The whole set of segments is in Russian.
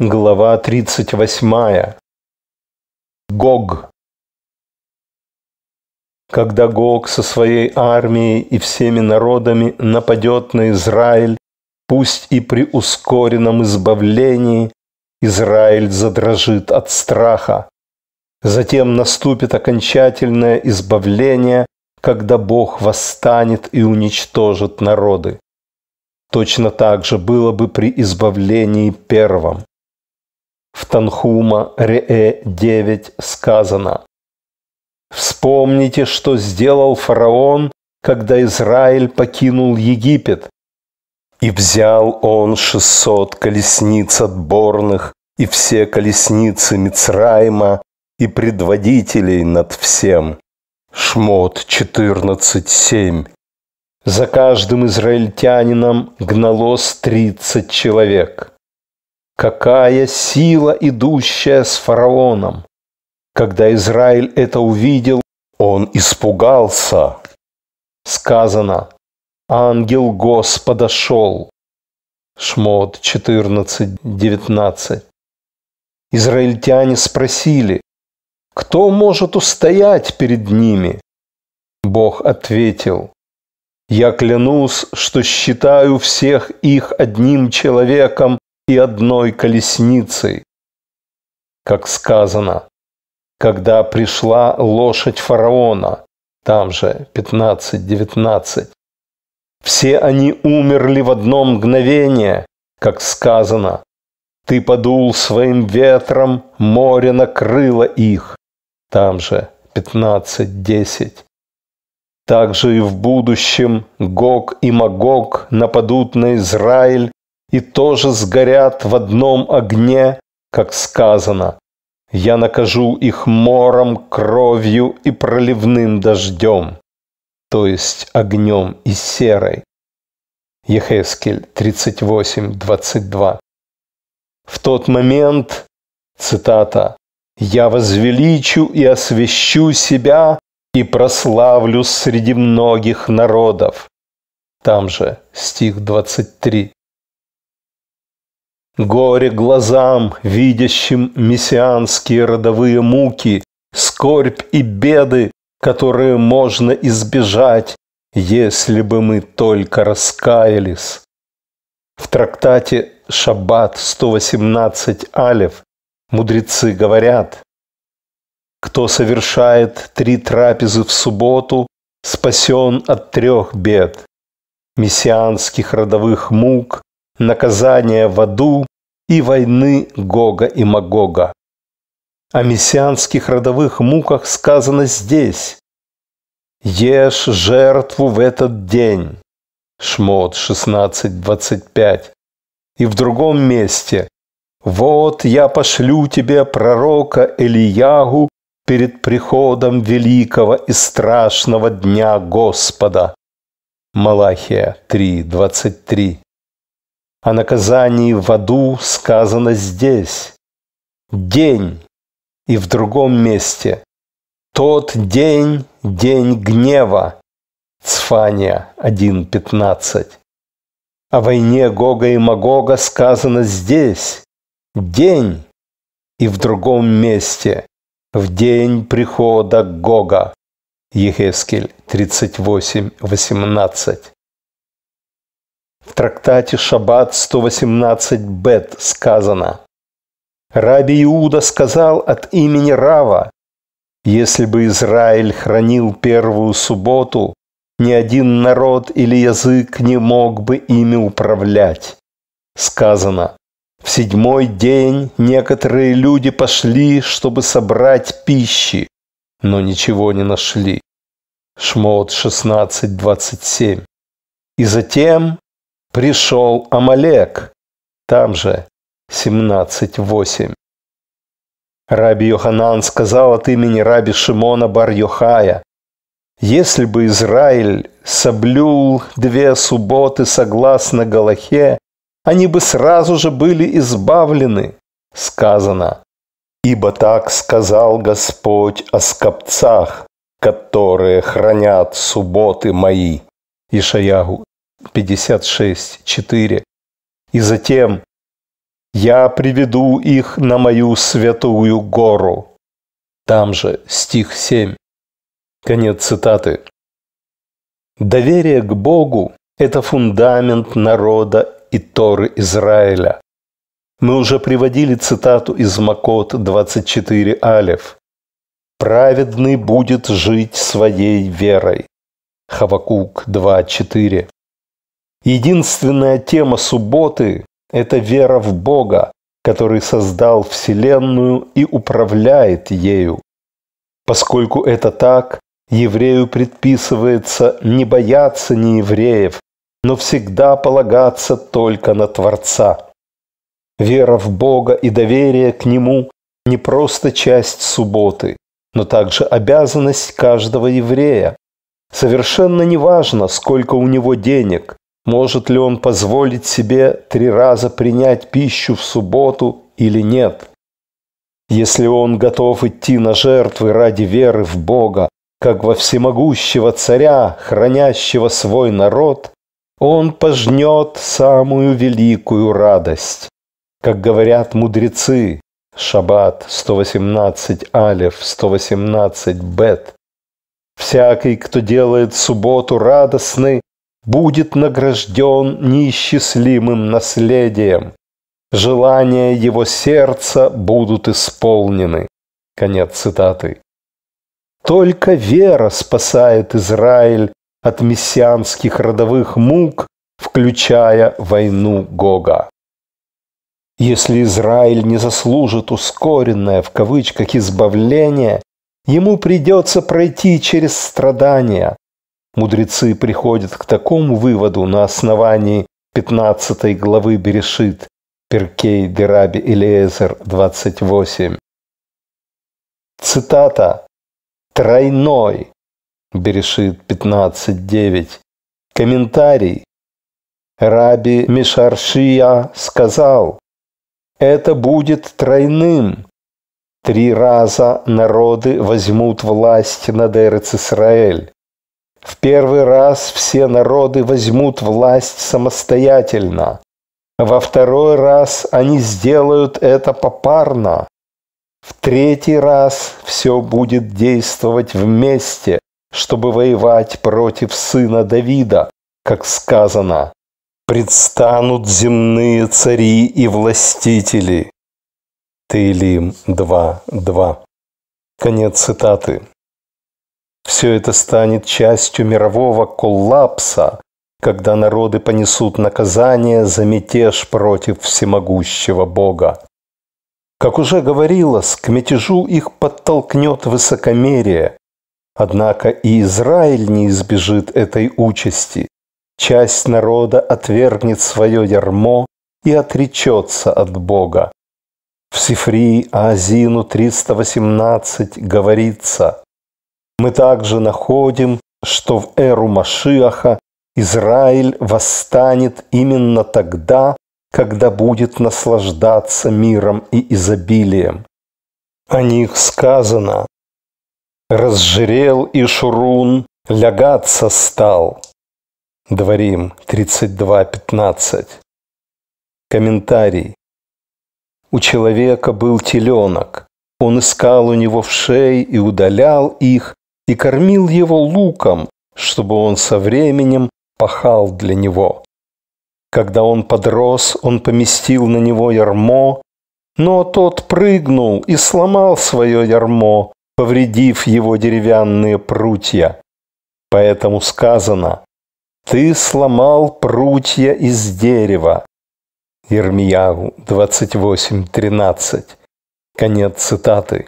Глава 38. Гог. Когда Гог со своей армией и всеми народами нападет на Израиль, пусть и при ускоренном избавлении, Израиль задрожит от страха. Затем наступит окончательное избавление, когда Бог восстанет и уничтожит народы. Точно так же было бы при избавлении первом. В Танхума Ре 9 э, сказано «Вспомните, что сделал фараон, когда Израиль покинул Египет, и взял он шестьсот колесниц отборных, и все колесницы Мицраима, и предводителей над всем. Шмот 14.7. За каждым израильтянином гналось тридцать человек. Какая сила, идущая с фараоном! Когда Израиль это увидел, он испугался. Сказано, ангел Господа шел. Шмот 14.19. Израильтяне спросили, кто может устоять перед ними? Бог ответил, я клянусь, что считаю всех их одним человеком, и одной колесницей. Как сказано, когда пришла лошадь фараона, там же 15-19, все они умерли в одно мгновение, как сказано, ты подул своим ветром, море накрыло их, там же 15-10. Также и в будущем Гог и Магог нападут на Израиль и тоже сгорят в одном огне, как сказано. Я накажу их мором, кровью и проливным дождем, то есть огнем и серой. Ехескель 38.22. В тот момент, цитата, «Я возвеличу и освящу себя и прославлю среди многих народов». Там же стих 23. Горе глазам, видящим мессианские родовые муки, скорбь и беды, которые можно избежать, если бы мы только раскаялись. В трактате «Шаббат 118 алев» мудрецы говорят, «Кто совершает три трапезы в субботу, спасен от трех бед – мессианских родовых мук, наказания в аду и войны Гога и Магога. О мессианских родовых муках сказано здесь. «Ешь жертву в этот день» Шмот 16.25. И в другом месте «Вот я пошлю тебе пророка Элиягу перед приходом великого и страшного дня Господа». Малахия 3.23. О а наказании в аду сказано здесь. День и в другом месте. Тот день – день гнева. Цфания 1.15. О войне Гога и Магога сказано здесь. День и в другом месте. В день прихода Гога. Ехескель 38.18. В трактате «Шаббат 118 Бет» сказано «Раби Иуда сказал от имени Рава, если бы Израиль хранил первую субботу, ни один народ или язык не мог бы ими управлять. Сказано, в седьмой день некоторые люди пошли, чтобы собрать пищи, но ничего не нашли. Шмот 16.27. И затем пришел Амалек. Там же 17.8. Раби Йоханан сказал от имени раби Шимона Бар-Йохая, «Если бы Израиль соблюл две субботы согласно Галахе, они бы сразу же были избавлены», сказано. «Ибо так сказал Господь о скопцах, которые хранят субботы мои». Ишаягу 56, 4. «И затем я приведу их на мою святую гору». Там же стих 7. Конец цитаты. Доверие к Богу – это фундамент народа и Торы Израиля. Мы уже приводили цитату из Макот 24 Алев. «Праведный будет жить своей верой». Хавакук 2.4. Единственная тема субботы – это вера в Бога, который создал Вселенную и управляет ею. Поскольку это так, еврею предписывается не бояться ни евреев, но всегда полагаться только на Творца. Вера в Бога и доверие к Нему – не просто часть субботы, но также обязанность каждого еврея. Совершенно неважно, сколько у него денег, может ли он позволить себе три раза принять пищу в субботу или нет? Если он готов идти на жертвы ради веры в Бога, как во всемогущего царя, хранящего свой народ, он пожнет самую великую радость. Как говорят мудрецы, Шаббат 118 Алев, 118 Бет. Всякий, кто делает субботу радостной, будет награжден неисчислимым наследием. Желания его сердца будут исполнены. Конец цитаты. Только вера спасает Израиль от мессианских родовых мук, включая войну Гога. Если Израиль не заслужит ускоренное в кавычках избавление, ему придется пройти через страдания, Мудрецы приходят к такому выводу на основании 15 главы Берешит, Перкей Дераби Элиезер 28. Цитата. «Тройной» Берешит 15.9. Комментарий. Раби Мишаршия сказал, «Это будет тройным. Три раза народы возьмут власть над Эрец Исраэль. В первый раз все народы возьмут власть самостоятельно. Во второй раз они сделают это попарно. В третий раз все будет действовать вместе, чтобы воевать против сына Давида, как сказано. Предстанут земные цари и властители. Таилим 2.2. Конец цитаты. Все это станет частью мирового коллапса, когда народы понесут наказание за мятеж против всемогущего Бога. Как уже говорилось, к мятежу их подтолкнет высокомерие. Однако и Израиль не избежит этой участи. Часть народа отвергнет свое ярмо и отречется от Бога. В Сифрии Азину 318 говорится мы также находим, что в эру Машиаха Израиль восстанет именно тогда, когда будет наслаждаться миром и изобилием. О них сказано «Разжирел Шурун лягаться стал». Дворим 32.15. Комментарий. У человека был теленок. Он искал у него в шее и удалял их, и кормил его луком, чтобы он со временем пахал для него. Когда он подрос, он поместил на него ярмо, но тот прыгнул и сломал свое ярмо, повредив его деревянные прутья. Поэтому сказано «Ты сломал прутья из дерева». Ермияу 28.13. Конец цитаты.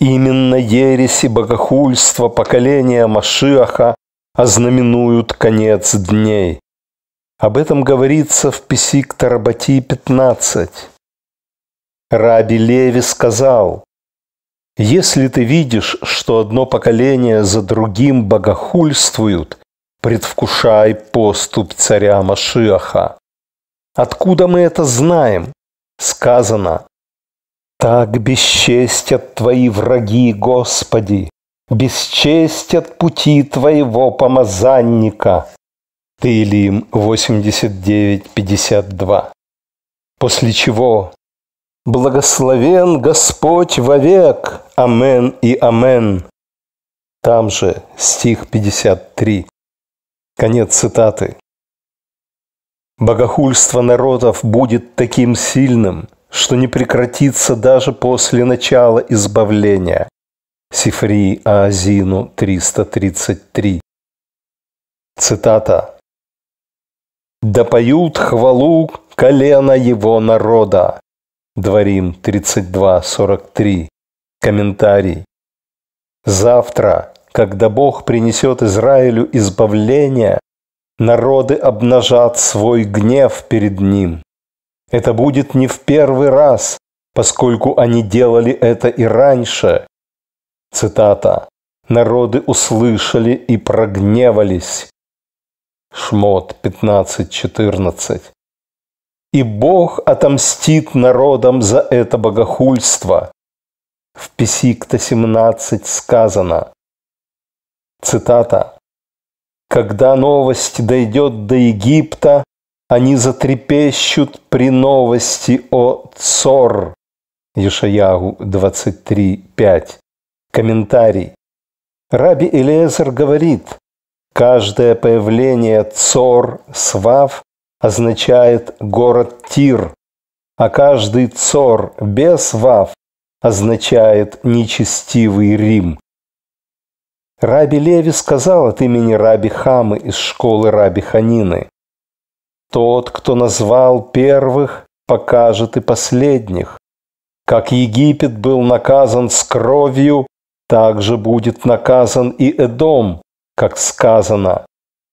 Именно ереси богохульства поколения Машиаха ознаменуют конец дней. Об этом говорится в Писик Тарабати 15. Раби Леви сказал, «Если ты видишь, что одно поколение за другим богохульствуют, предвкушай поступ царя Машиаха». Откуда мы это знаем? Сказано, так бесчестят Твои враги, Господи, бесчестят пути Твоего помазанника. Таилим 89.52 После чего «Благословен Господь вовек! Амен и Амен!» Там же стих 53. Конец цитаты. Богохульство народов будет таким сильным, что не прекратится даже после начала избавления. Сифри Аазину 333. Цитата. «Да поют хвалу колена его народа». Дворим 32.43. Комментарий. Завтра, когда Бог принесет Израилю избавление, народы обнажат свой гнев перед ним. Это будет не в первый раз, поскольку они делали это и раньше. Цитата. «Народы услышали и прогневались». Шмот 15.14. «И Бог отомстит народам за это богохульство». В Песикта 17 сказано. Цитата. «Когда новость дойдет до Египта, они затрепещут при новости о Цор. Ешаягу 23.5. Комментарий. Раби Элиезер говорит, каждое появление Цор, Свав означает город Тир, а каждый Цор без Вав означает нечестивый Рим. Раби Леви сказал от имени Раби Хамы из школы Раби Ханины, тот, кто назвал первых, покажет и последних. Как Египет был наказан с кровью, так же будет наказан и Эдом, как сказано.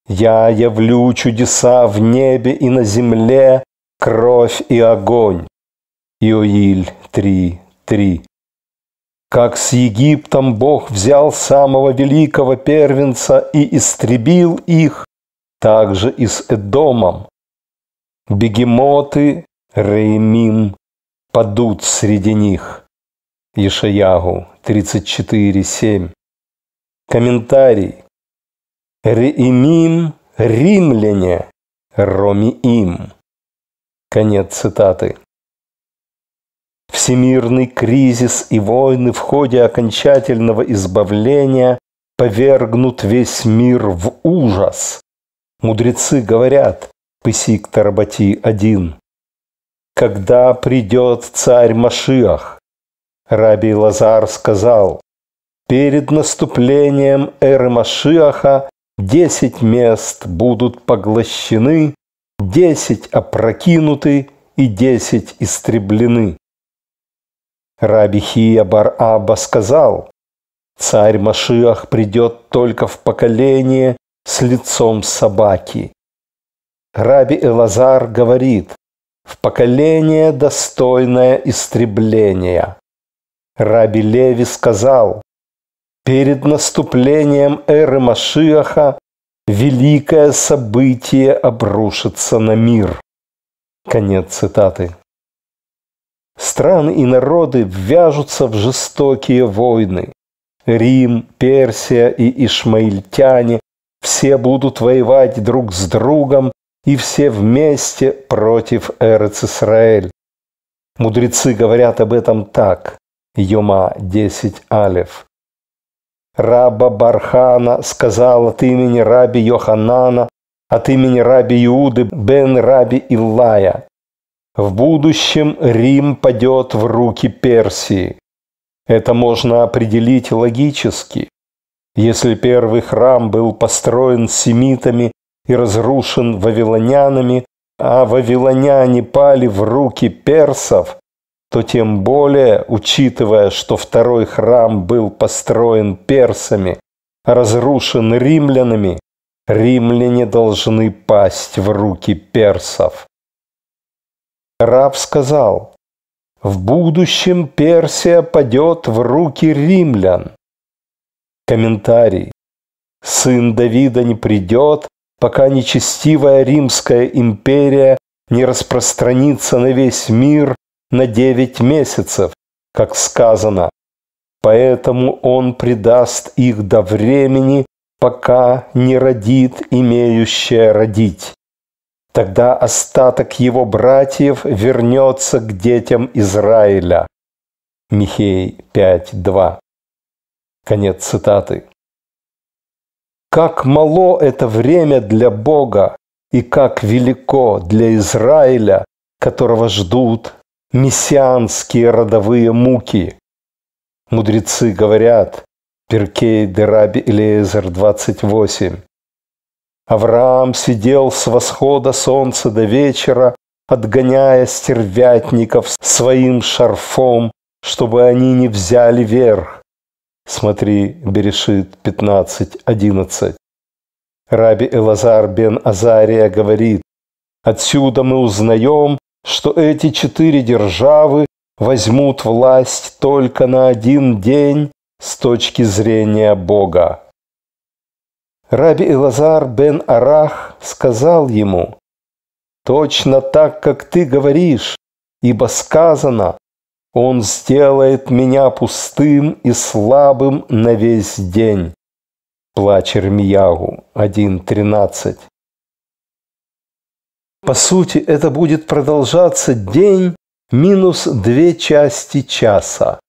Я явлю чудеса в небе и на земле, кровь и огонь. Иоиль 3.3 Как с Египтом Бог взял самого великого первенца и истребил их, так же и с Эдомом. Бегемоты, Реймим, падут среди них. Ешаягу 34.7. Комментарий. Реимим, римляне, Ромиим. Конец цитаты. Всемирный кризис и войны в ходе окончательного избавления повергнут весь мир в ужас. Мудрецы говорят, Пысик Тарабати 1. Когда придет царь Машиах? Раби Лазар сказал, перед наступлением эры Машиаха десять мест будут поглощены, десять опрокинуты и десять истреблены. Раби Хия бар Аба сказал, «Царь Машиах придет только в поколение с лицом собаки, Раби Элазар говорит, в поколение достойное истребления. Раби Леви сказал, перед наступлением эры Машиаха великое событие обрушится на мир. Конец цитаты. Страны и народы ввяжутся в жестокие войны. Рим, Персия и Ишмаильтяне все будут воевать друг с другом и все вместе против Эрец Исраэль. Мудрецы говорят об этом так. Йома 10 Алев. Раба Бархана сказал от имени раби Йоханана, от имени раби Иуды бен раби Иллая. В будущем Рим падет в руки Персии. Это можно определить логически. Если первый храм был построен семитами и разрушен вавилонянами, а вавилоняне пали в руки персов, то тем более, учитывая, что второй храм был построен персами, разрушен римлянами, римляне должны пасть в руки персов. Раб сказал, в будущем Персия падет в руки римлян. Комментарий. Сын Давида не придет, пока нечестивая Римская империя не распространится на весь мир на девять месяцев, как сказано. Поэтому он предаст их до времени, пока не родит имеющая родить. Тогда остаток его братьев вернется к детям Израиля. Михей 5.2. Конец цитаты. Как мало это время для Бога, и как велико для Израиля, которого ждут мессианские родовые муки. Мудрецы говорят, Перкей Дераби Элиезер 28, Авраам сидел с восхода солнца до вечера, отгоняя стервятников своим шарфом, чтобы они не взяли верх. Смотри, Берешит 15.11. Раби Элазар бен Азария говорит, «Отсюда мы узнаем, что эти четыре державы возьмут власть только на один день с точки зрения Бога». Раби Элазар бен Арах сказал ему, «Точно так, как ты говоришь, ибо сказано, он сделает меня пустым и слабым на весь день. Плач Ирмиягу 1.13. По сути, это будет продолжаться день минус две части часа.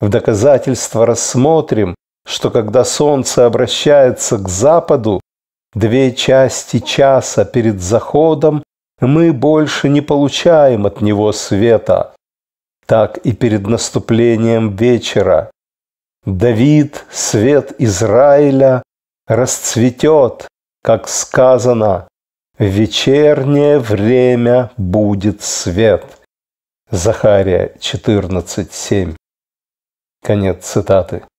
В доказательство рассмотрим, что когда солнце обращается к западу, две части часа перед заходом мы больше не получаем от него света так и перед наступлением вечера. Давид, свет Израиля, расцветет, как сказано, в вечернее время будет свет. Захария 14.7. Конец цитаты.